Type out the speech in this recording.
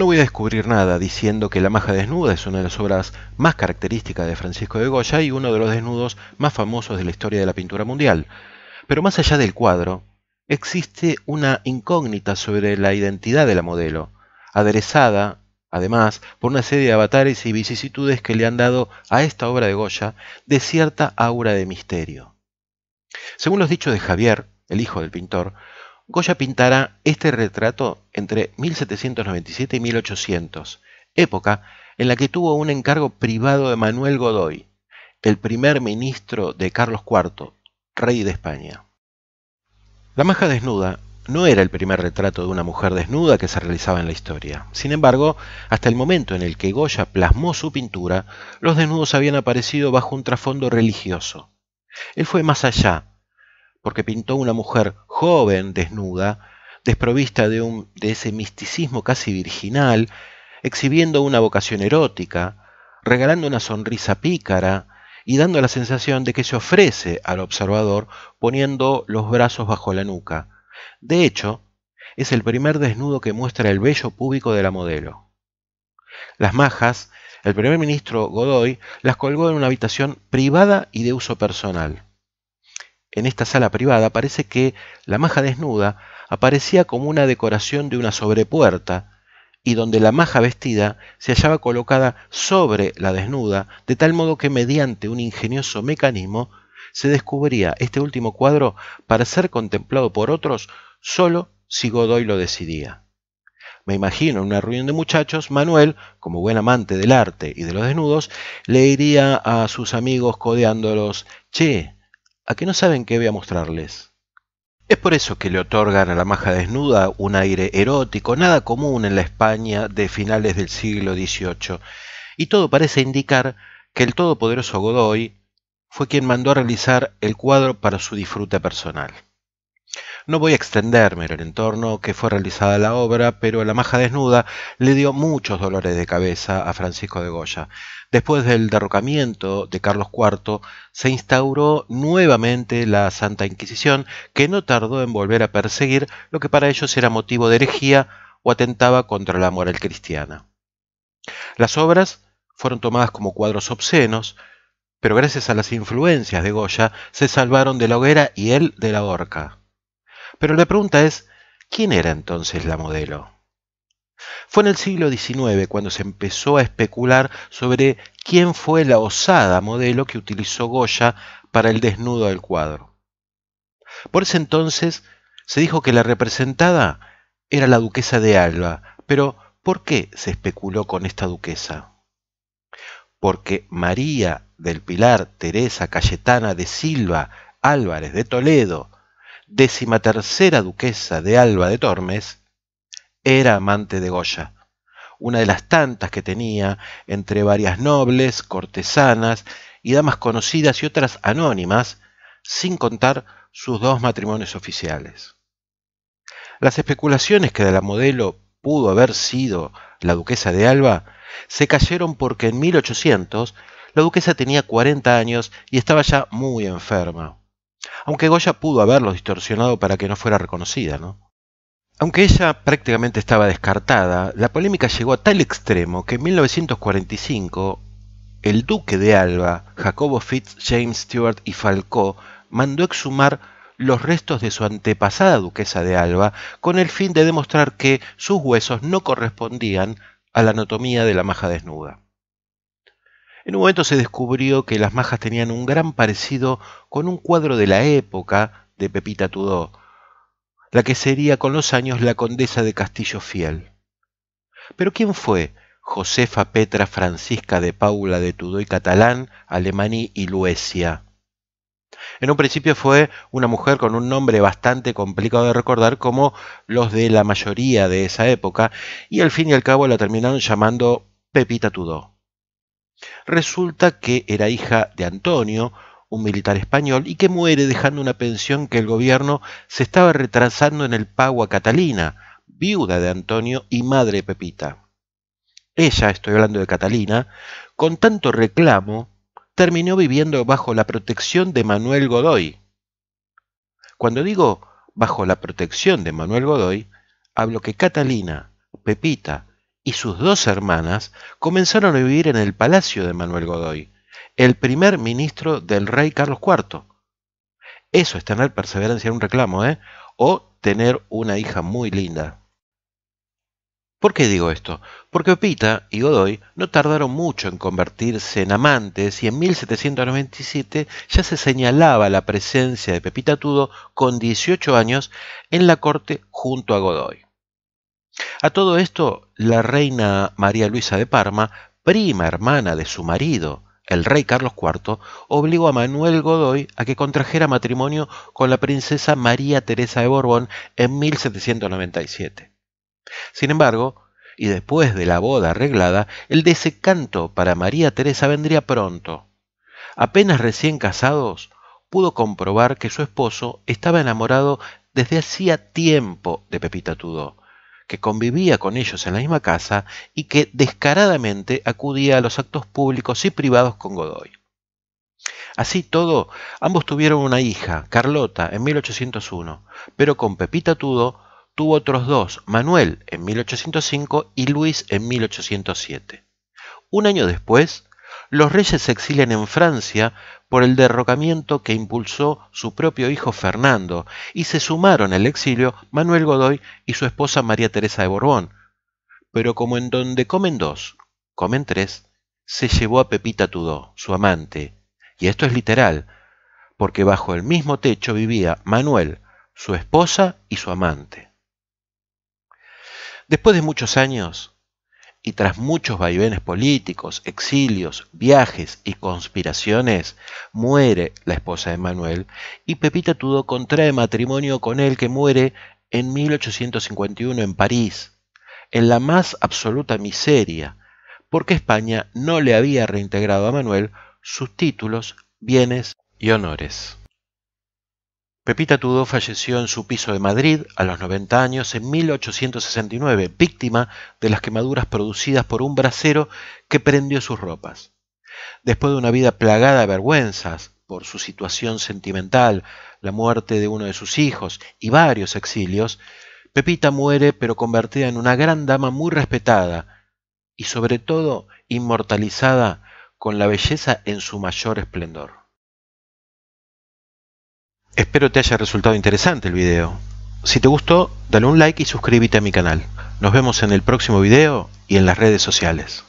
No voy a descubrir nada diciendo que La maja desnuda es una de las obras más características de Francisco de Goya y uno de los desnudos más famosos de la historia de la pintura mundial. Pero más allá del cuadro, existe una incógnita sobre la identidad de la modelo, aderezada, además, por una serie de avatares y vicisitudes que le han dado a esta obra de Goya de cierta aura de misterio. Según los dichos de Javier, el hijo del pintor, Goya pintará este retrato entre 1797 y 1800, época en la que tuvo un encargo privado de Manuel Godoy, el primer ministro de Carlos IV, rey de España. La maja desnuda no era el primer retrato de una mujer desnuda que se realizaba en la historia. Sin embargo, hasta el momento en el que Goya plasmó su pintura, los desnudos habían aparecido bajo un trasfondo religioso. Él fue más allá porque pintó una mujer joven, desnuda, desprovista de, ese misticismo casi virginal, exhibiendo una vocación erótica, regalando una sonrisa pícara y dando la sensación de que se ofrece al observador poniendo los brazos bajo la nuca. De hecho, es el primer desnudo que muestra el bello público de la modelo. Las majas, el primer ministro Godoy las colgó en una habitación privada y de uso personal en esta sala privada parece que la maja desnuda aparecía como una decoración de una sobrepuerta, y donde la maja vestida se hallaba colocada sobre la desnuda, de tal modo que mediante un ingenioso mecanismo se descubría este último cuadro para ser contemplado por otros solo si Godoy lo decidía. Me imagino en una reunión de muchachos, Manuel, como buen amante del arte y de los desnudos, le diría a sus amigos codeándolos, Che, a que no saben qué voy a mostrarles. Es por eso que le otorgan a la maja desnuda un aire erótico, nada común en la España de finales del siglo XVIII, y todo parece indicar que el todopoderoso Godoy fue quien mandó a realizar el cuadro para su disfrute personal. No voy a extenderme en el entorno que fue realizada la obra, pero La maja desnuda le dio muchos dolores de cabeza a Francisco de Goya. Después del derrocamiento de Carlos IV, se instauró nuevamente la Santa Inquisición, que no tardó en volver a perseguir lo que para ellos era motivo de herejía o atentaba contra la moral cristiana. Las obras fueron tomadas como cuadros obscenos, pero gracias a las influencias de Goya se salvaron de la hoguera y él de la horca. Pero la pregunta es, ¿quién era entonces la modelo? Fue en el siglo XIX cuando se empezó a especular sobre quién fue la osada modelo que utilizó Goya para el desnudo del cuadro. Por ese entonces se dijo que la representada era la duquesa de Alba, pero ¿por qué se especuló con esta duquesa? Porque María del Pilar Teresa Cayetana de Silva Álvarez de Toledo, decimatercera duquesa de Alba de Tormes, era amante de Goya, una de las tantas que tenía entre varias nobles, cortesanas y damas conocidas y otras anónimas, sin contar sus dos matrimonios oficiales. Las especulaciones que de la modelo pudo haber sido la duquesa de Alba se cayeron porque en 1800 la duquesa tenía 40 años y estaba ya muy enferma aunque Goya pudo haberlo distorsionado para que no fuera reconocida, ¿no? Aunque ella prácticamente estaba descartada, la polémica llegó a tal extremo que en 1945 el duque de Alba, Jacobo Fitz James Stewart y Falcó, mandó exhumar los restos de su antepasada duquesa de Alba con el fin de demostrar que sus huesos no correspondían a la anatomía de la maja desnuda. En un momento se descubrió que las majas tenían un gran parecido con un cuadro de la época de Pepita Tudó, la que sería con los años la condesa de Castillo Fiel. Pero ¿quién fue Josefa Petra Francisca de Paula de Tudó y Catalán, Alemaní y Luesia? En un principio fue una mujer con un nombre bastante complicado de recordar como los de la mayoría de esa época, y al fin y al cabo la terminaron llamando Pepita Tudó. Resulta que era hija de Antonio, un militar español, y que muere dejando una pensión que el gobierno se estaba retrasando en el pago a Catalina, viuda de Antonio y madre de Pepita. Ella, estoy hablando de Catalina, con tanto reclamo, terminó viviendo bajo la protección de Manuel Godoy. Cuando digo bajo la protección de Manuel Godoy, hablo que Catalina, Pepita y sus dos hermanas comenzaron a vivir en el palacio de Manuel Godoy, el primer ministro del rey Carlos IV. Eso es tener perseverancia en un reclamo, ¿eh? O tener una hija muy linda. ¿Por qué digo esto? Porque Pepita y Godoy no tardaron mucho en convertirse en amantes y en 1797 ya se señalaba la presencia de Pepita Tudo con 18 años en la corte junto a Godoy. A todo esto, la reina María Luisa de Parma, prima hermana de su marido, el rey Carlos IV, obligó a Manuel Godoy a que contrajera matrimonio con la princesa María Teresa de Borbón en 1797. Sin embargo, y después de la boda arreglada, el desencanto para María Teresa vendría pronto. Apenas recién casados, pudo comprobar que su esposo estaba enamorado desde hacía tiempo de Pepita Tudó, que convivía con ellos en la misma casa y que descaradamente acudía a los actos públicos y privados con Godoy. Así todo, ambos tuvieron una hija, Carlota, en 1801, pero con Pepita Tudo tuvo otros dos, Manuel en 1805 y Luis en 1807. Un año después, los reyes se exilian en Francia por el derrocamiento que impulsó su propio hijo Fernando, y se sumaron al exilio Manuel Godoy y su esposa María Teresa de Borbón. Pero como en donde comen dos, comen tres, se llevó a Pepita Tudó, su amante. Y esto es literal, porque bajo el mismo techo vivía Manuel, su esposa y su amante. Después de muchos años, y tras muchos vaivenes políticos, exilios, viajes y conspiraciones, muere la esposa de Manuel y Pepita Tudó contrae matrimonio con él que muere en 1851 en París, en la más absoluta miseria, porque España no le había reintegrado a Manuel sus títulos, bienes y honores. Pepita Tudó falleció en su piso de Madrid a los 90 años en 1869, víctima de las quemaduras producidas por un brasero que prendió sus ropas. Después de una vida plagada de vergüenzas por su situación sentimental, la muerte de uno de sus hijos y varios exilios, Pepita muere pero convertida en una gran dama muy respetada y sobre todo inmortalizada con la belleza en su mayor esplendor. Espero te haya resultado interesante el video. Si te gustó, dale un like y suscríbete a mi canal. Nos vemos en el próximo video y en las redes sociales.